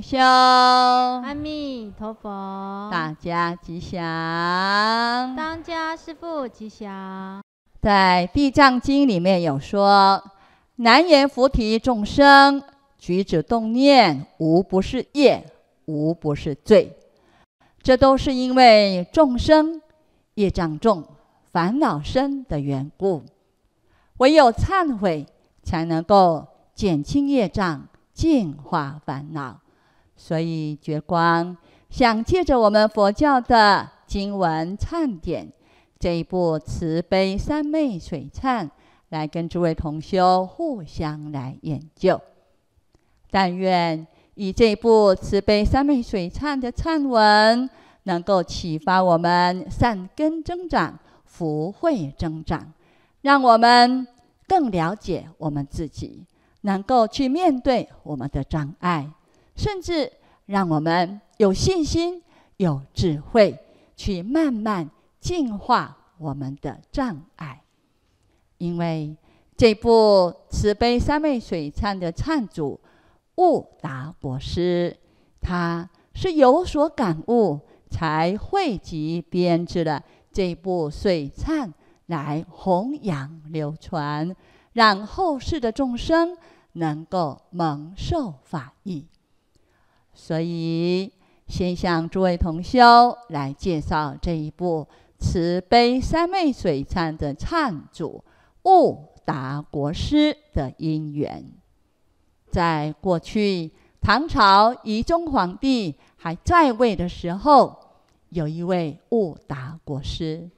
修阿弥陀佛，大家吉祥。当家师父吉祥。在《地藏经》里面有说：“南阎浮提众生，举止动念，无不是业，无不是罪。”这都是因为众生业障重、烦恼深的缘故。唯有忏悔，才能够减轻业障，净化烦恼。所以，觉光想借着我们佛教的经文唱典这一部《慈悲三昧水忏》，来跟诸位同修互相来研究。但愿以这部《慈悲三昧水忏》的忏文，能够启发我们善根增长、福慧增长，让我们更了解我们自己，能够去面对我们的障碍。甚至让我们有信心、有智慧，去慢慢净化我们的障碍。因为这部《慈悲三昧水忏》的唱主悟达博士，他是有所感悟，才汇集编织了这部水忏，来弘扬流传，让后世的众生能够蒙受法益。所以，先向诸位同修来介绍这一部《慈悲三昧水忏》的忏主悟达国师的因缘。在过去唐朝仪宗皇帝还在位的时候，有一位悟达国师，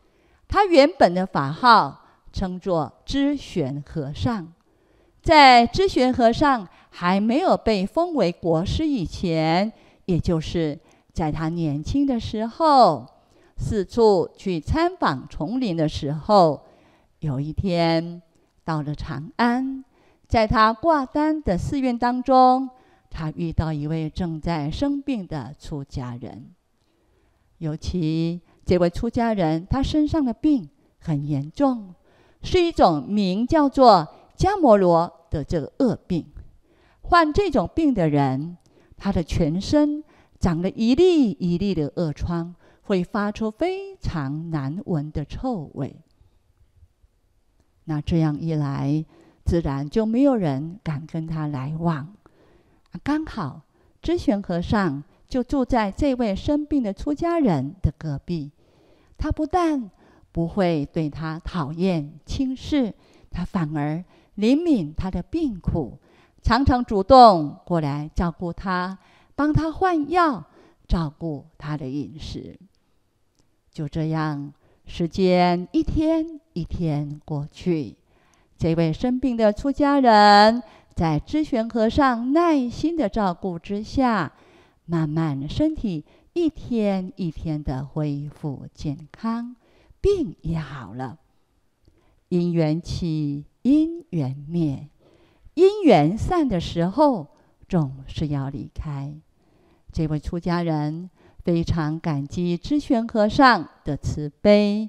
他原本的法号称作知玄和尚，在知玄和尚。还没有被封为国师以前，也就是在他年轻的时候，四处去参访丛林的时候，有一天到了长安，在他挂单的寺院当中，他遇到一位正在生病的出家人。尤其这位出家人，他身上的病很严重，是一种名叫做迦摩罗的这个恶病。患这种病的人，他的全身长了一粒一粒的恶疮，会发出非常难闻的臭味。那这样一来，自然就没有人敢跟他来往。刚好知玄和尚就住在这位生病的出家人的隔壁，他不但不会对他讨厌轻视，他反而怜悯他的病苦。常常主动过来照顾他，帮他换药，照顾他的饮食。就这样，时间一天一天过去，这位生病的出家人在知玄和尚耐心的照顾之下，慢慢身体一天一天的恢复健康，病也好了。因缘起，因缘灭。因缘散的时候，总是要离开。这位出家人非常感激知玄和尚的慈悲。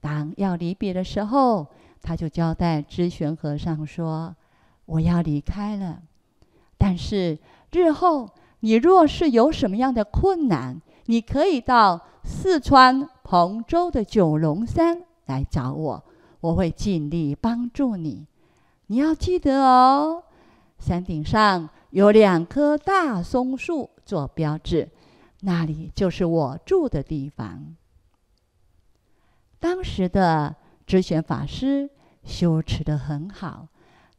当要离别的时候，他就交代知玄和尚说：“我要离开了，但是日后你若是有什么样的困难，你可以到四川彭州的九龙山来找我，我会尽力帮助你。”你要记得哦，山顶上有两棵大松树做标志，那里就是我住的地方。当时的知玄法师修持的很好，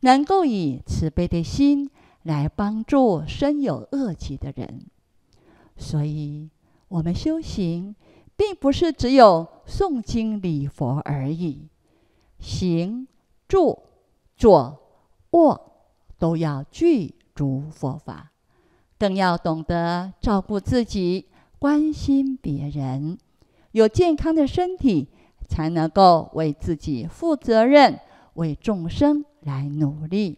能够以慈悲的心来帮助身有恶疾的人，所以，我们修行并不是只有诵经礼佛而已，行住。坐卧都要具足佛法，更要懂得照顾自己、关心别人，有健康的身体，才能够为自己负责任、为众生来努力。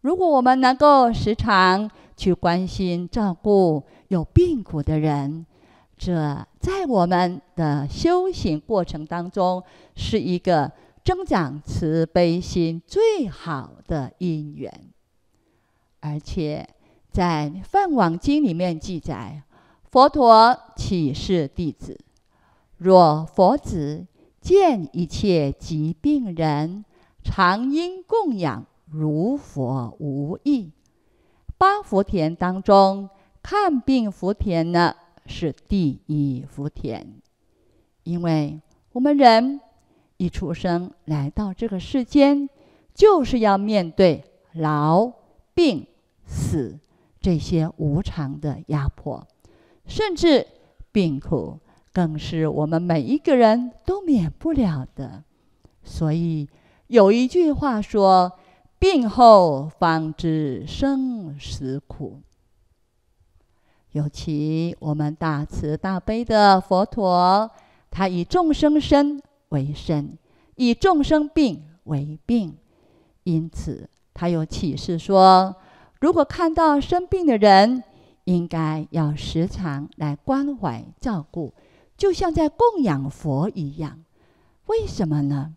如果我们能够时常去关心、照顾有病苦的人，这在我们的修行过程当中是一个。增长慈悲心最好的因缘，而且在《梵网经》里面记载，佛陀启示弟子：若佛子见一切疾病人，常应供养如佛无异。八福田当中，看病福田呢是第一福田，因为我们人。一出生来到这个世间，就是要面对老、病、死这些无常的压迫，甚至病苦更是我们每一个人都免不了的。所以有一句话说：“病后方知生死苦。”尤其我们大慈大悲的佛陀，他以众生身。为身，以众生病为病，因此他有启示说：如果看到生病的人，应该要时常来关怀照顾，就像在供养佛一样。为什么呢？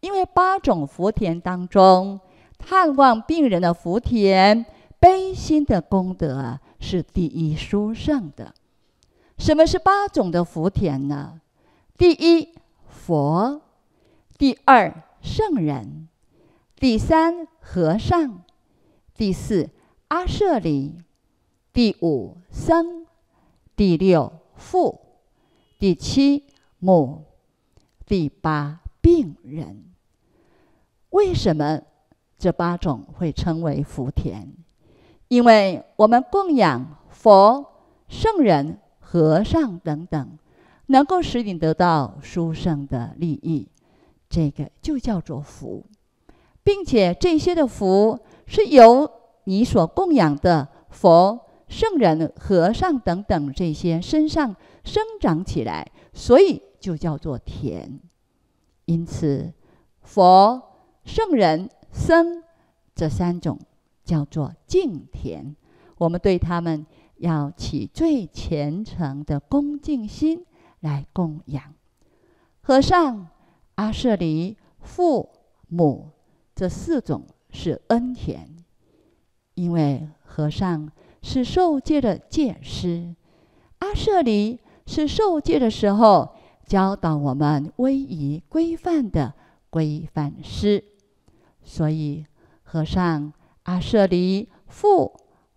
因为八种福田当中，探望病人的福田，悲心的功德是第一殊胜的。什么是八种的福田呢？第一。佛，第二圣人，第三和尚，第四阿舍利，第五僧，第六父，第七母，第八病人。为什么这八种会称为福田？因为我们供养佛、圣人、和尚等等。能够使你得到殊胜的利益，这个就叫做福，并且这些的福是由你所供养的佛、圣人、和尚等等这些身上生长起来，所以就叫做田。因此，佛、圣人、僧这三种叫做敬田，我们对他们要起最虔诚的恭敬心。来供养和尚、阿舍离、父母这四种是恩田，因为和尚是受戒的戒师，阿舍离是受戒的时候教导我们威仪规范的规范师，所以和尚、阿舍离、父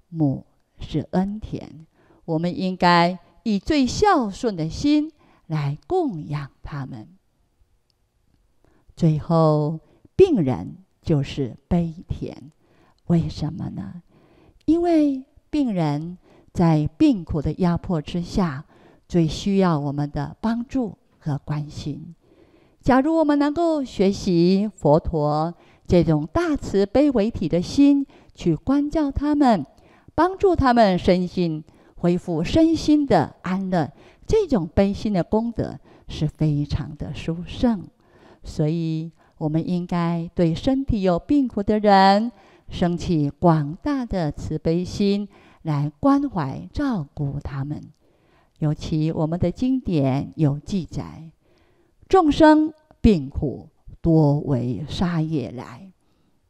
母是恩田，我们应该。以最孝顺的心来供养他们。最后，病人就是悲田，为什么呢？因为病人在病苦的压迫之下，最需要我们的帮助和关心。假如我们能够学习佛陀这种大慈悲为体的心，去关照他们，帮助他们身心。恢复身心的安乐，这种悲心的功德是非常的殊胜，所以我们应该对身体有病苦的人生起广大的慈悲心，来关怀照顾他们。尤其我们的经典有记载，众生病苦多为杀业来，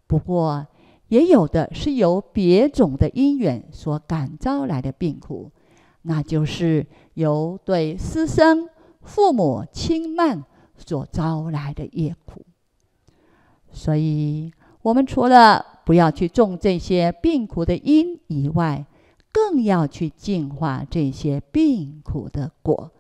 不过。也有的是由别种的因缘所感召来的病苦，那就是由对师生、父母轻慢所招来的业苦。所以，我们除了不要去种这些病苦的因以外，更要去净化这些病苦的果。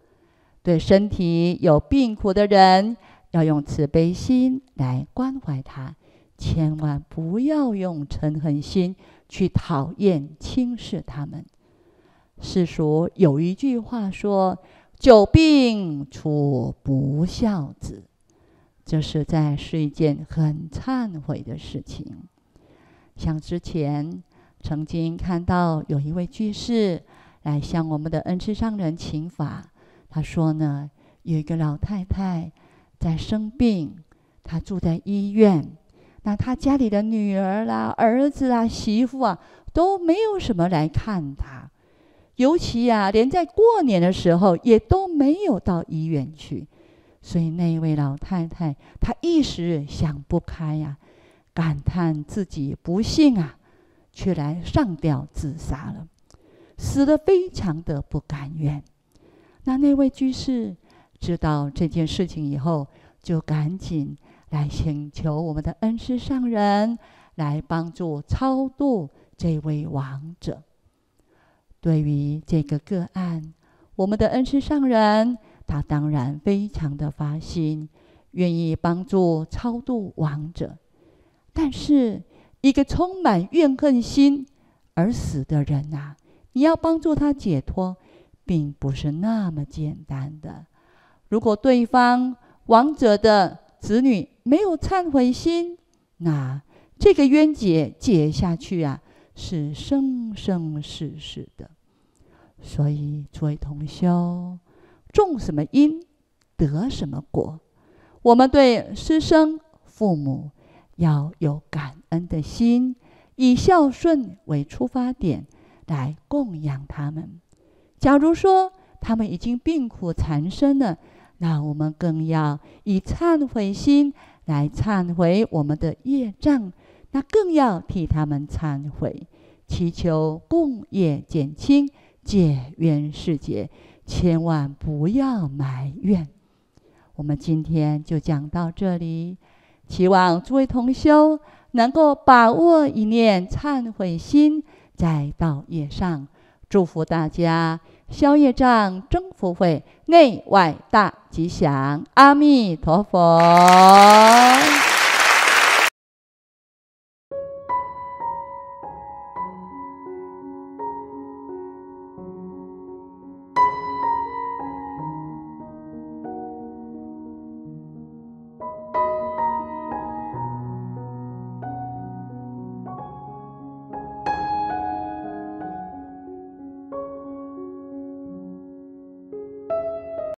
对身体有病苦的人，要用慈悲心来关怀他。千万不要用嗔恨心去讨厌、轻视他们。世俗有一句话说：“久病出不孝子”，这是在是一件很忏悔的事情。像之前曾经看到有一位居士来向我们的恩师上人请法，他说呢，有一个老太太在生病，她住在医院。那他家里的女儿啦、儿子啊、媳妇啊都没有什么来看他，尤其呀，连在过年的时候也都没有到医院去。所以那位老太太她一时想不开呀，感叹自己不幸啊，却来上吊自杀了，死的非常的不甘愿。那那位居士知道这件事情以后，就赶紧。来请求我们的恩师上人来帮助超度这位亡者。对于这个个案，我们的恩师上人他当然非常的发心，愿意帮助超度亡者。但是，一个充满怨恨心而死的人啊，你要帮助他解脱，并不是那么简单的。如果对方亡者的子女，没有忏悔心，那这个冤结解下去啊，是生生世世的。所以诸位同修，种什么因，得什么果。我们对师生父母要有感恩的心，以孝顺为出发点来供养他们。假如说他们已经病苦缠身了，那我们更要以忏悔心。来忏悔我们的业障，那更要替他们忏悔，祈求共业减轻，解冤释结，千万不要埋怨。我们今天就讲到这里，希望诸位同修能够把握一念忏悔心，在道业上。祝福大家宵夜障、征服会内外大吉祥！阿弥陀佛。